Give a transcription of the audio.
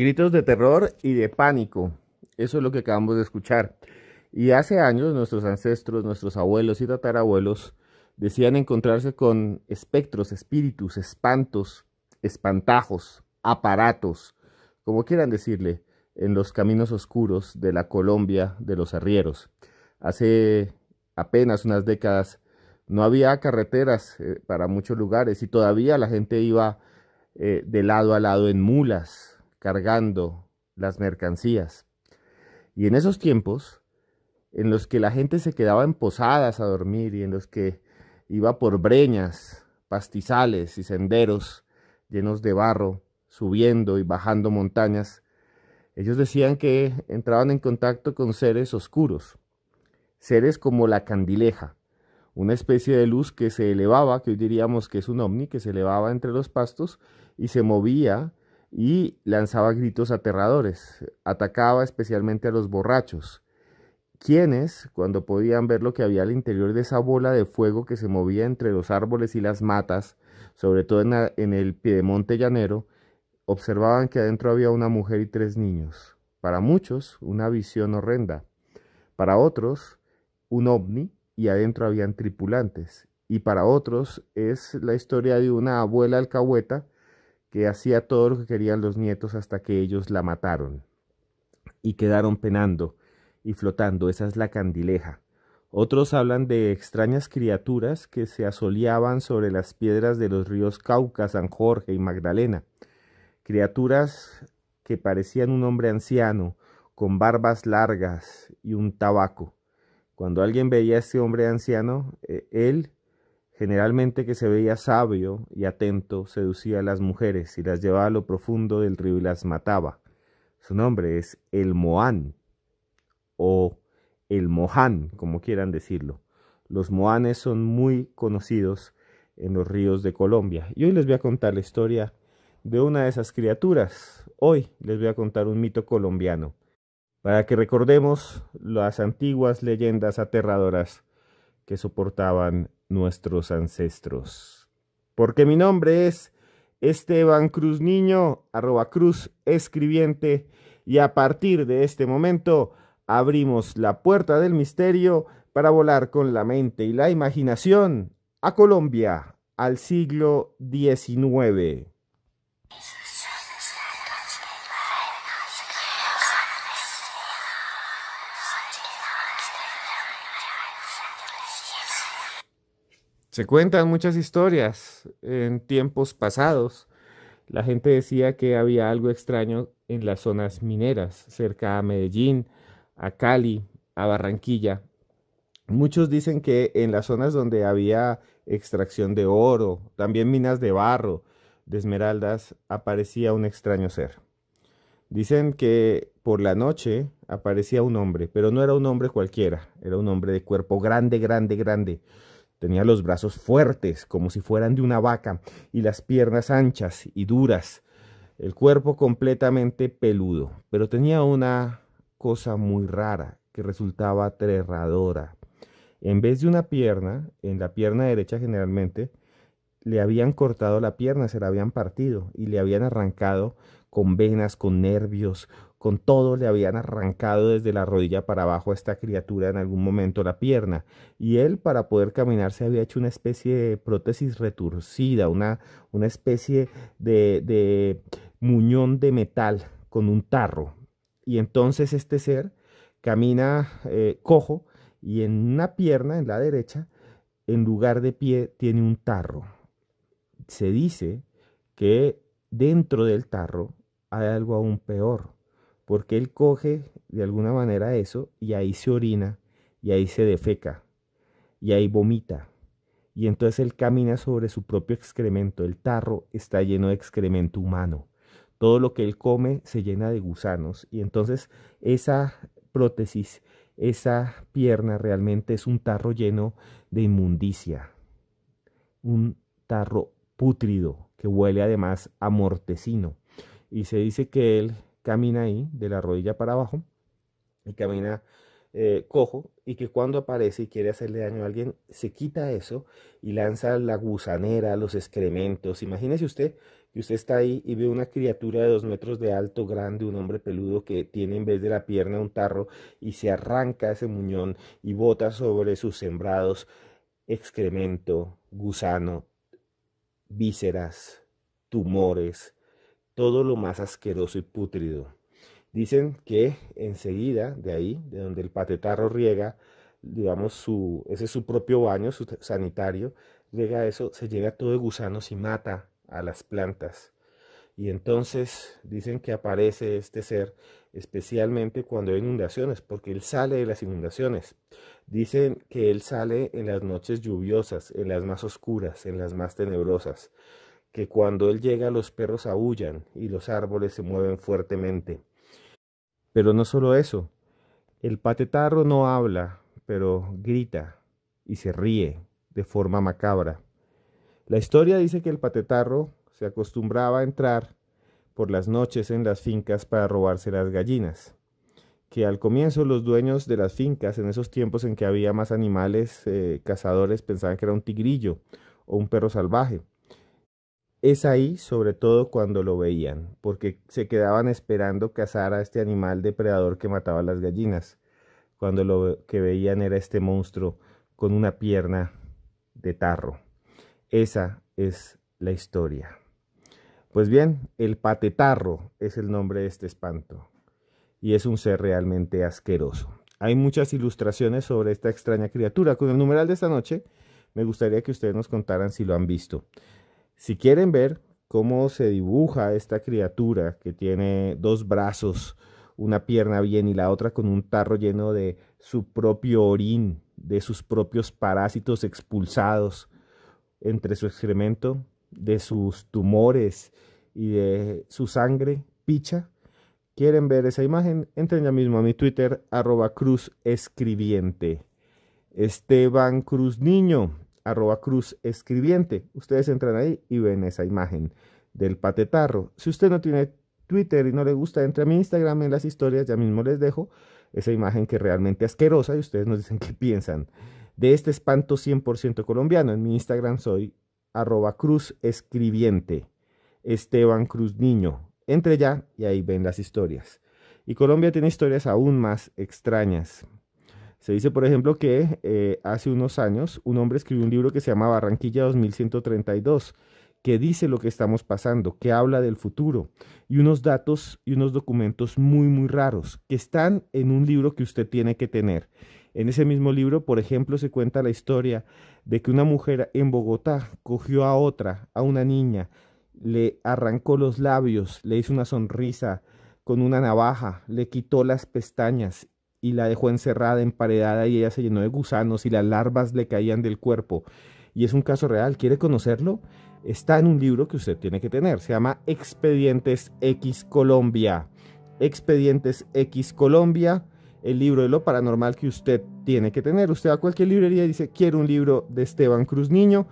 Gritos de terror y de pánico. Eso es lo que acabamos de escuchar. Y hace años nuestros ancestros, nuestros abuelos y tatarabuelos decían encontrarse con espectros, espíritus, espantos, espantajos, aparatos, como quieran decirle, en los caminos oscuros de la Colombia de los arrieros. Hace apenas unas décadas no había carreteras eh, para muchos lugares y todavía la gente iba eh, de lado a lado en mulas, cargando las mercancías. Y en esos tiempos, en los que la gente se quedaba en posadas a dormir y en los que iba por breñas, pastizales y senderos llenos de barro, subiendo y bajando montañas, ellos decían que entraban en contacto con seres oscuros, seres como la candileja, una especie de luz que se elevaba, que hoy diríamos que es un ovni, que se elevaba entre los pastos y se movía y lanzaba gritos aterradores. Atacaba especialmente a los borrachos, quienes, cuando podían ver lo que había al interior de esa bola de fuego que se movía entre los árboles y las matas, sobre todo en, en el piedemonte llanero, observaban que adentro había una mujer y tres niños. Para muchos, una visión horrenda. Para otros, un ovni y adentro habían tripulantes. Y para otros es la historia de una abuela alcahueta que hacía todo lo que querían los nietos hasta que ellos la mataron y quedaron penando y flotando. Esa es la candileja. Otros hablan de extrañas criaturas que se asoleaban sobre las piedras de los ríos Cauca, San Jorge y Magdalena. Criaturas que parecían un hombre anciano, con barbas largas y un tabaco. Cuando alguien veía a este hombre anciano, eh, él Generalmente que se veía sabio y atento, seducía a las mujeres y las llevaba a lo profundo del río y las mataba. Su nombre es el Moán o el Mohán, como quieran decirlo. Los Moanes son muy conocidos en los ríos de Colombia. Y hoy les voy a contar la historia de una de esas criaturas. Hoy les voy a contar un mito colombiano para que recordemos las antiguas leyendas aterradoras que soportaban nuestros ancestros. Porque mi nombre es Esteban Cruz Niño, arroba Cruz Escribiente, y a partir de este momento abrimos la puerta del misterio para volar con la mente y la imaginación a Colombia al siglo XIX. Se cuentan muchas historias en tiempos pasados. La gente decía que había algo extraño en las zonas mineras, cerca a Medellín, a Cali, a Barranquilla. Muchos dicen que en las zonas donde había extracción de oro, también minas de barro, de esmeraldas, aparecía un extraño ser. Dicen que por la noche aparecía un hombre, pero no era un hombre cualquiera, era un hombre de cuerpo grande, grande, grande. Tenía los brazos fuertes, como si fueran de una vaca, y las piernas anchas y duras, el cuerpo completamente peludo, pero tenía una cosa muy rara que resultaba aterradora. En vez de una pierna, en la pierna derecha generalmente, le habían cortado la pierna, se la habían partido y le habían arrancado con venas, con nervios, con todo le habían arrancado desde la rodilla para abajo a esta criatura en algún momento la pierna, y él para poder caminar se había hecho una especie de prótesis retorcida, una, especie de, muñón de metal con un tarro. Y entonces este ser camina eh, cojo y en una pierna, en la derecha, en lugar de pie, tiene un tarro. Se dice que dentro del tarro hay algo aún peor porque él coge de alguna manera eso y ahí se orina y ahí se defeca y ahí vomita. Y entonces él camina sobre su propio excremento. El tarro está lleno de excremento humano. Todo lo que él come se llena de gusanos. Y entonces esa prótesis, esa pierna realmente es un tarro lleno de inmundicia. Un tarro pútrido que huele además a mortecino. Y se dice que él camina ahí, de la rodilla para abajo, y camina eh, cojo, y que cuando aparece y quiere hacerle daño a alguien, se quita eso y lanza la gusanera, los excrementos. Imagínese usted que usted está ahí y ve una criatura de dos metros de alto, grande, un hombre peludo que tiene en vez de la pierna un tarro y se arranca ese muñón y bota sobre sus sembrados excremento, gusano, vísceras, tumores, todo lo más asqueroso y pútrido. Dicen que enseguida de ahí, de donde el patetarro riega, digamos, su, ese es su propio baño, su sanitario, llega eso, se llega todo de gusanos y mata a las plantas. Y entonces dicen que aparece este ser especialmente cuando hay inundaciones, porque él sale de las inundaciones. Dicen que él sale en las noches lluviosas, en las más oscuras, en las más tenebrosas que cuando él llega los perros aullan y los árboles se mueven fuertemente. Pero no solo eso, el patetarro no habla, pero grita y se ríe de forma macabra. La historia dice que el patetarro se acostumbraba a entrar por las noches en las fincas para robarse las gallinas, que al comienzo los dueños de las fincas, en esos tiempos en que había más animales, eh, cazadores pensaban que era un tigrillo o un perro salvaje, es ahí, sobre todo cuando lo veían, porque se quedaban esperando cazar a este animal depredador que mataba a las gallinas, cuando lo que veían era este monstruo con una pierna de tarro. Esa es la historia. Pues bien, el patetarro es el nombre de este espanto, y es un ser realmente asqueroso. Hay muchas ilustraciones sobre esta extraña criatura. Con el numeral de esta noche, me gustaría que ustedes nos contaran si lo han visto. Si quieren ver cómo se dibuja esta criatura que tiene dos brazos, una pierna bien y la otra con un tarro lleno de su propio orín, de sus propios parásitos expulsados entre su excremento, de sus tumores y de su sangre, picha. ¿Quieren ver esa imagen? Entren ya mismo a mi Twitter, arroba cruz escribiente. Esteban Cruz Niño arroba cruz escribiente. Ustedes entran ahí y ven esa imagen del patetarro. Si usted no tiene Twitter y no le gusta, entre a mi Instagram en las historias, ya mismo les dejo esa imagen que realmente asquerosa y ustedes nos dicen qué piensan de este espanto 100% colombiano. En mi Instagram soy arroba cruz escribiente, Esteban Cruz Niño. Entre ya y ahí ven las historias. Y Colombia tiene historias aún más extrañas. Se dice, por ejemplo, que eh, hace unos años un hombre escribió un libro que se llama Barranquilla 2132, que dice lo que estamos pasando, que habla del futuro, y unos datos y unos documentos muy, muy raros, que están en un libro que usted tiene que tener. En ese mismo libro, por ejemplo, se cuenta la historia de que una mujer en Bogotá cogió a otra, a una niña, le arrancó los labios, le hizo una sonrisa con una navaja, le quitó las pestañas y la dejó encerrada, emparedada y ella se llenó de gusanos y las larvas le caían del cuerpo. Y es un caso real, ¿quiere conocerlo? Está en un libro que usted tiene que tener, se llama Expedientes X Colombia. Expedientes X Colombia, el libro de lo paranormal que usted tiene que tener. Usted va a cualquier librería y dice, quiero un libro de Esteban Cruz Niño